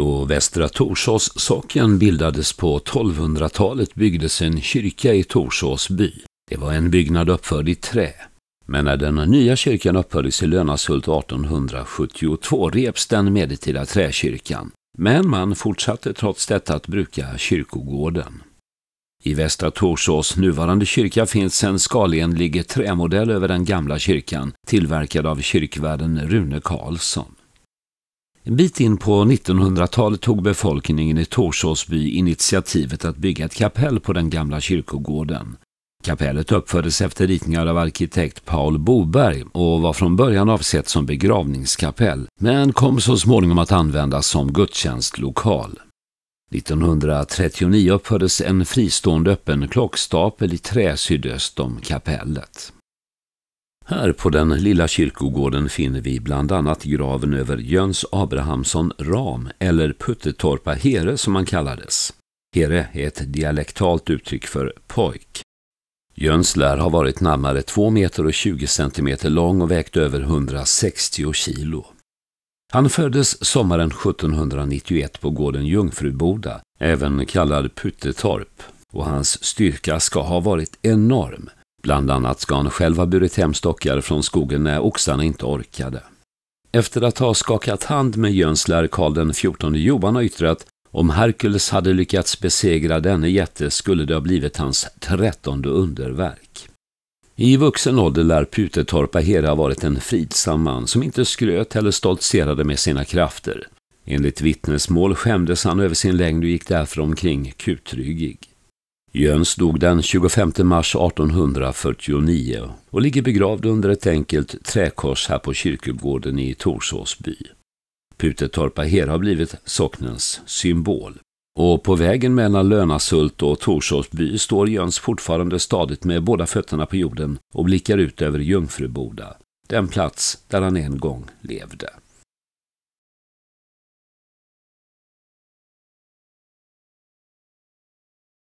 Då Västra Torsås socken bildades på 1200-talet byggdes en kyrka i Torsås by. Det var en byggnad uppförd i trä. Men när den nya kyrkan uppfördes i Lönashult 1872 reps den medeltida träkyrkan. Men man fortsatte trots detta att bruka kyrkogården. I Västra Torsås nuvarande kyrka finns en skalenlig trämodell över den gamla kyrkan, tillverkad av kyrkvärden Rune Karlsson. En bit in på 1900-talet tog befolkningen i Torsåsby initiativet att bygga ett kapell på den gamla kyrkogården. Kapellet uppfördes efter ritningar av arkitekt Paul Boberg och var från början avsett som begravningskapell men kom så småningom att användas som gudstjänstlokal. 1939 uppfördes en fristående öppen klockstapel i trä sydöst om kapellet. Här på den lilla kyrkogården finner vi bland annat graven över Jöns Abrahamsson Ram, eller Puttetorpa Here som han kallades. Here är ett dialektalt uttryck för pojk. Jöns lär ha varit närmare 2 meter och 20 centimeter lång och vägt över 160 kilo. Han föddes sommaren 1791 på gården Jungfruboda, även kallad Puttetorp, och hans styrka ska ha varit enorm. Bland annat ska han själv ha burit hem stockar från skogen när oxarna inte orkade. Efter att ha skakat hand med Jönsler Karl XIV Johan har yttrat om Herkules hade lyckats besegra denne jätte skulle det ha blivit hans trettonde underverk. I vuxen ålder lär Putetorp Ahera ha varit en fridsam man som inte skröt eller stoltserade med sina krafter. Enligt vittnesmål skämdes han över sin längd och gick därför omkring kutryggig. Jöns dog den 25 mars 1849 och ligger begravd under ett enkelt träkors här på kyrkogården i Torsåsby. Putetorpa här har blivit socknens symbol. Och på vägen mellan Lönasult och Torsåsby står Jöns fortfarande stadigt med båda fötterna på jorden och blickar ut över Jungfruboda, den plats där han en gång levde.